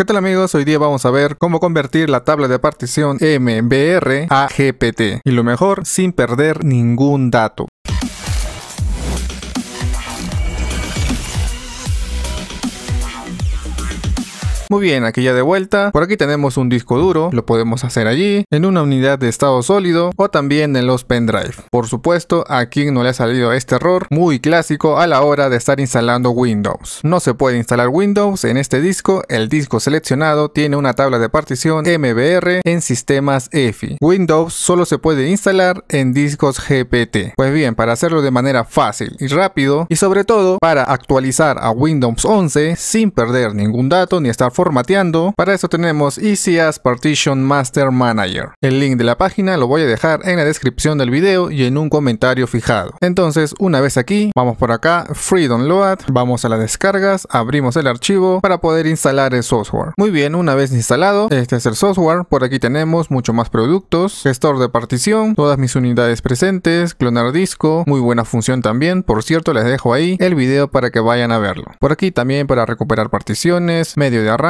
¿Qué tal amigos? Hoy día vamos a ver cómo convertir la tabla de partición MBR a GPT y lo mejor sin perder ningún dato. Muy bien, aquí ya de vuelta. Por aquí tenemos un disco duro, lo podemos hacer allí, en una unidad de estado sólido o también en los pendrive. Por supuesto, aquí no le ha salido este error, muy clásico a la hora de estar instalando Windows. No se puede instalar Windows en este disco, el disco seleccionado tiene una tabla de partición MBR en sistemas EFI. Windows solo se puede instalar en discos GPT. Pues bien, para hacerlo de manera fácil y rápido, y sobre todo para actualizar a Windows 11 sin perder ningún dato ni estar formateando. Para eso tenemos As Partition Master Manager. El link de la página lo voy a dejar en la descripción del video y en un comentario fijado. Entonces, una vez aquí, vamos por acá, Free Download, vamos a las descargas, abrimos el archivo para poder instalar el software. Muy bien, una vez instalado, este es el software. Por aquí tenemos mucho más productos, gestor de partición, todas mis unidades presentes, clonar disco, muy buena función también. Por cierto, les dejo ahí el video para que vayan a verlo. Por aquí también para recuperar particiones, medio de arranque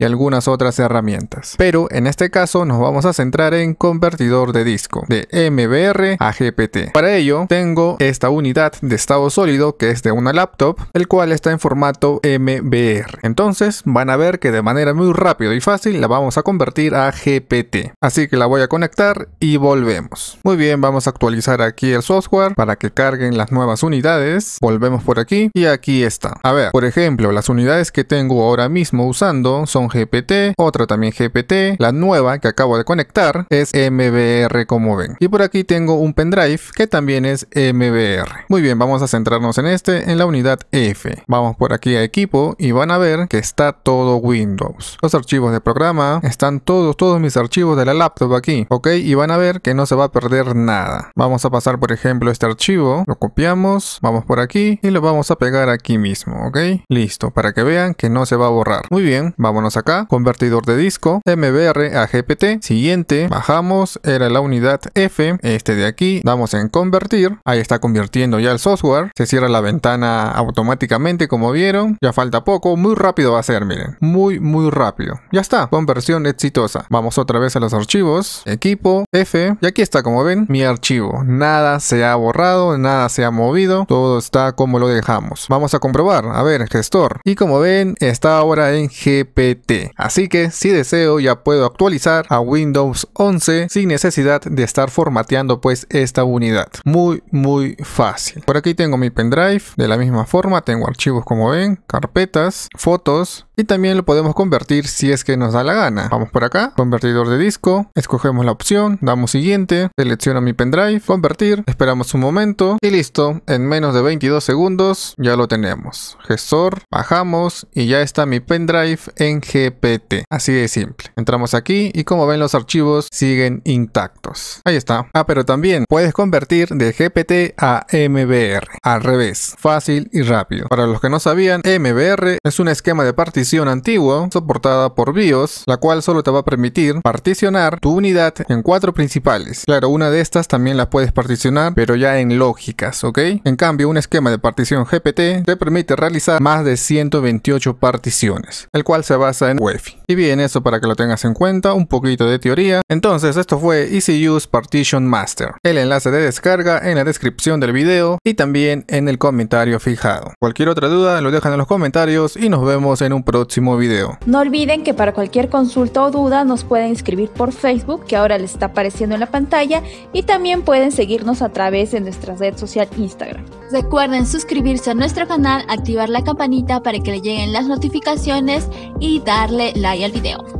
y algunas otras herramientas. Pero en este caso nos vamos a centrar en convertidor de disco de MBR a GPT. Para ello tengo esta unidad de estado sólido que es de una laptop, el cual está en formato MBR. Entonces van a ver que de manera muy rápida y fácil la vamos a convertir a GPT. Así que la voy a conectar y volvemos. Muy bien, vamos a actualizar aquí el software para que carguen las nuevas unidades. Volvemos por aquí y aquí está. A ver, por ejemplo, las unidades que tengo ahora mismo usando son GPT, otra también GPT, la nueva que acabo de conectar es MBR como ven. Y por aquí tengo un pendrive que también es MBR. Muy bien, vamos a centrarnos en este, en la unidad F. Vamos por aquí a equipo y van a ver que está todo Windows. Los archivos de programa, están todos, todos mis archivos de la laptop aquí, ok, y van a ver que no se va a perder nada. Vamos a pasar por ejemplo este archivo, lo copiamos, vamos por aquí y lo vamos a pegar aquí mismo, ok. Listo, para que vean que no se va a borrar. Muy bien, Vámonos acá, convertidor de disco, MBR a GPT, siguiente, bajamos, era la unidad F, este de aquí, damos en convertir, ahí está convirtiendo ya el software, se cierra la ventana automáticamente como vieron, ya falta poco, muy rápido va a ser, miren, muy muy rápido. Ya está, conversión exitosa. Vamos otra vez a los archivos, equipo, F, y aquí está como ven, mi archivo, nada se ha borrado, nada se ha movido, todo está como lo dejamos. Vamos a comprobar, a ver, gestor, y como ven, está ahora en gestor Así que si deseo ya puedo actualizar a Windows 11 sin necesidad de estar formateando pues esta unidad. Muy muy fácil. Por aquí tengo mi pendrive. De la misma forma tengo archivos como ven, carpetas, fotos y también lo podemos convertir si es que nos da la gana. Vamos por acá, convertidor de disco, escogemos la opción, damos siguiente, selecciono mi pendrive, convertir, esperamos un momento y listo, en menos de 22 segundos ya lo tenemos. Gestor, bajamos y ya está mi pendrive en GPT. Así de simple. Entramos aquí y como ven los archivos siguen intactos. Ahí está. Ah, pero también puedes convertir de GPT a MBR. Al revés. Fácil y rápido. Para los que no sabían, MBR es un esquema de partición antiguo soportada por BIOS, la cual solo te va a permitir particionar tu unidad en cuatro principales. Claro, una de estas también la puedes particionar, pero ya en lógicas, ¿ok? En cambio, un esquema de partición GPT te permite realizar más de 128 particiones, el cual se basa en UEFI. Y bien, eso para que lo tengas en cuenta, un poquito de teoría. Entonces, esto fue Easy Use Partition Master. El enlace de descarga en la descripción del video y también en el comentario fijado. Cualquier otra duda lo dejan en los comentarios y nos vemos en un próximo video. No olviden que para cualquier consulta o duda nos pueden escribir por Facebook, que ahora les está apareciendo en la pantalla, y también pueden seguirnos a través de nuestra red social Instagram. Recuerden suscribirse a nuestro canal, activar la campanita para que le lleguen las notificaciones y darle like al video.